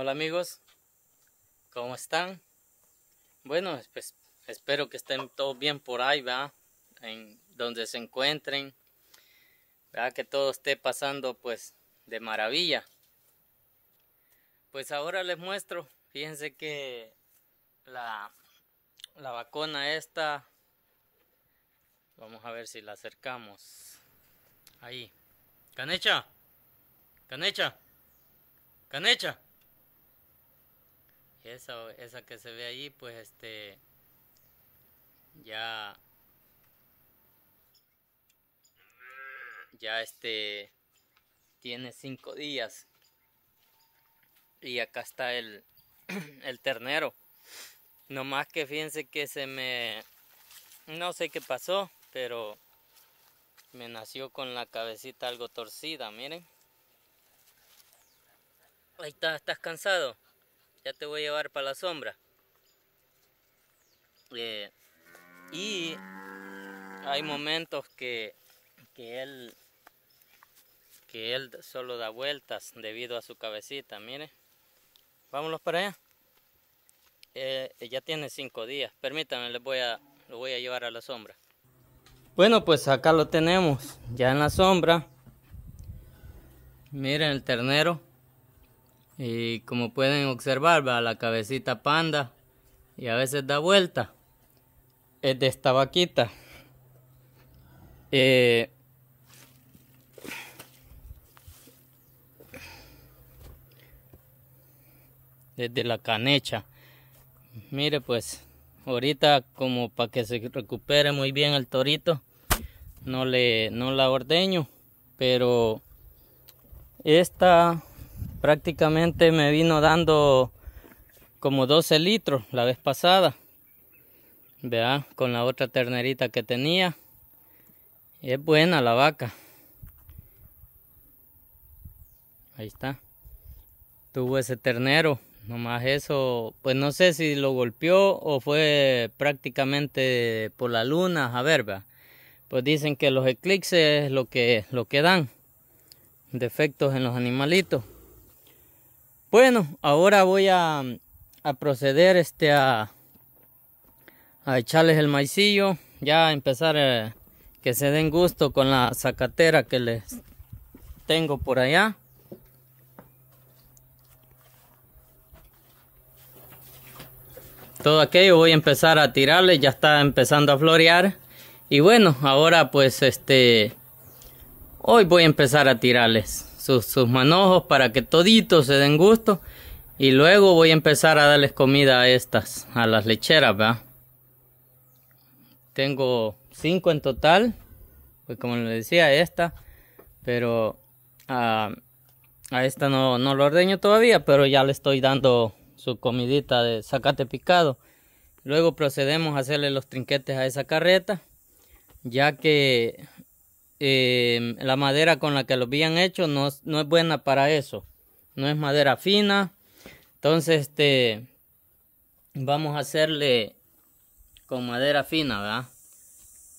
Hola amigos, ¿cómo están? Bueno, pues espero que estén todos bien por ahí, ¿verdad? En donde se encuentren, ¿verdad? Que todo esté pasando pues de maravilla. Pues ahora les muestro, fíjense que la, la vacuna esta, vamos a ver si la acercamos. Ahí, canecha, canecha, canecha esa, que se ve allí, pues este ya ya este tiene cinco días y acá está el, el ternero no más que fíjense que se me no sé qué pasó pero me nació con la cabecita algo torcida miren ahí está estás cansado ya te voy a llevar para la sombra. Eh, y hay momentos que, él que él solo da vueltas debido a su cabecita, mire. Vámonos para allá. Eh, ya tiene cinco días. Permítanme, les voy a, lo voy a llevar a la sombra. Bueno, pues acá lo tenemos, ya en la sombra. Miren el ternero. Y como pueden observar, va la cabecita panda y a veces da vuelta. Es de esta vaquita. desde eh, la canecha. Mire pues, ahorita como para que se recupere muy bien el torito, no le no la ordeño, pero esta prácticamente me vino dando como 12 litros la vez pasada vea con la otra ternerita que tenía es buena la vaca ahí está tuvo ese ternero nomás eso pues no sé si lo golpeó o fue prácticamente por la luna a ver vea pues dicen que los eclipses es lo que lo que dan defectos en los animalitos bueno, ahora voy a, proceder este a, echarles el maicillo, ya empezar eh, que se den gusto con la zacatera que les tengo por allá. Todo aquello voy a empezar a tirarle, ya está empezando a florear. Y bueno, ahora pues este, hoy voy a empezar a tirarles sus, manojos para que toditos se den gusto. Y luego voy a empezar a darles comida a estas, a las lecheras, Tengo cinco en total, pues como les decía, esta, pero ah, a, esta no, no lo ordeño todavía, pero ya le estoy dando su comidita de zacate picado. Luego procedemos a hacerle los trinquetes a esa carreta, ya que Em, la madera con la que lo habían hecho no, es buena para eso. No es madera fina. Entonces, este, vamos a hacerle con madera fina,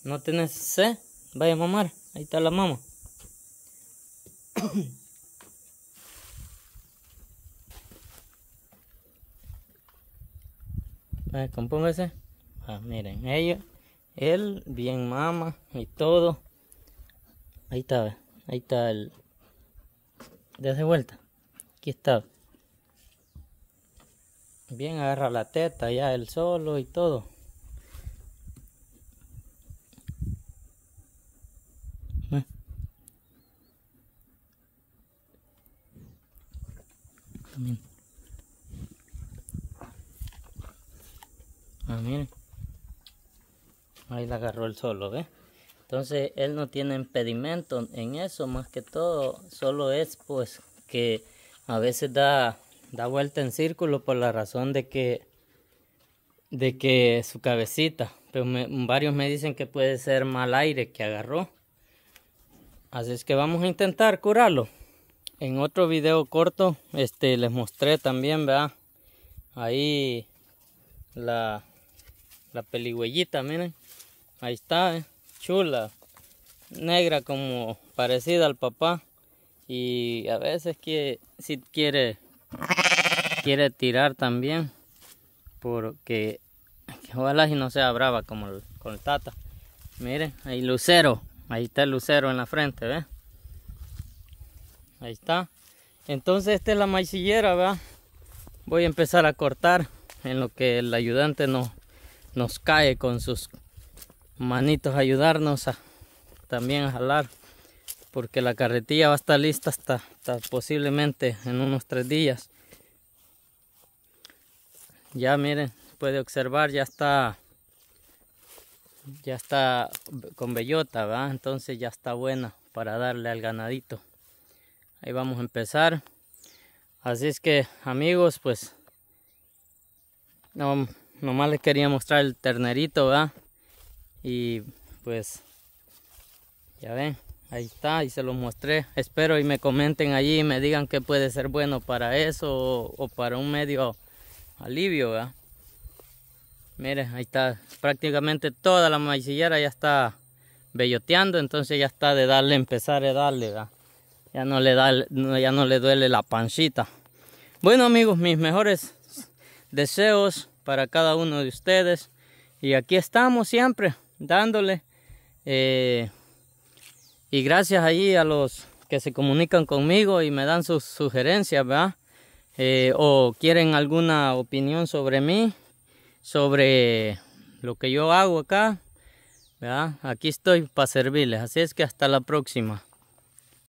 ¿No tenés sed? Vaya a mamar. Ahí está la mama. Compóngase. Ah, miren, ella, él bien mama y todo. Ahí está, ahí está el... Desde vuelta. Aquí está. Bien, agarra la teta ya el solo y todo. Ah, miren. Ahí la agarró el solo, ¿ves? Entonces él no tiene impedimento en eso, más que todo, solo es pues que a veces da, da vuelta en círculo por la razón de que, de que su cabecita, pero varios me dicen que puede ser mal aire que agarró. Así es que vamos a intentar curarlo. En otro video corto, este, les mostré también, ¿verdad? Ahí la, la peligüellita, miren. Ahí está, ¿eh? chula, negra como parecida al papá. Y a veces que si quiere, quiere tirar también, porque ojalá y no sea brava como el, con el tata. Miren, hay lucero, ahí está el lucero en la frente, ¿ve? Ahí está. Entonces esta es la maicillera, Voy a empezar a cortar en lo que el ayudante no, nos cae con sus manitos a ayudarnos a también a jalar porque la carretilla va a estar lista hasta, posiblemente en unos tres días ya miren puede observar ya está ya está con bellota entonces ya está buena para darle al ganadito ahí vamos a empezar así es que amigos pues no, nomás les quería mostrar el ternerito ¿verdad? Y pues, ya ven, ahí está, y se los mostré. Espero y me comenten allí y me digan que puede ser bueno para eso o, para un medio alivio, Miren, ahí está, prácticamente toda la maicillera ya está belloteando, entonces ya está de darle, empezar a darle, Ya no le da, ya no le duele la pancita. Bueno amigos, mis mejores deseos para cada uno de ustedes. Y aquí estamos siempre dándole. Eh, y gracias ahí a los que se comunican conmigo y me dan sus sugerencias, eh, o quieren alguna opinión sobre mí, sobre lo que yo hago acá, Aquí estoy para servirles, así es que hasta la próxima.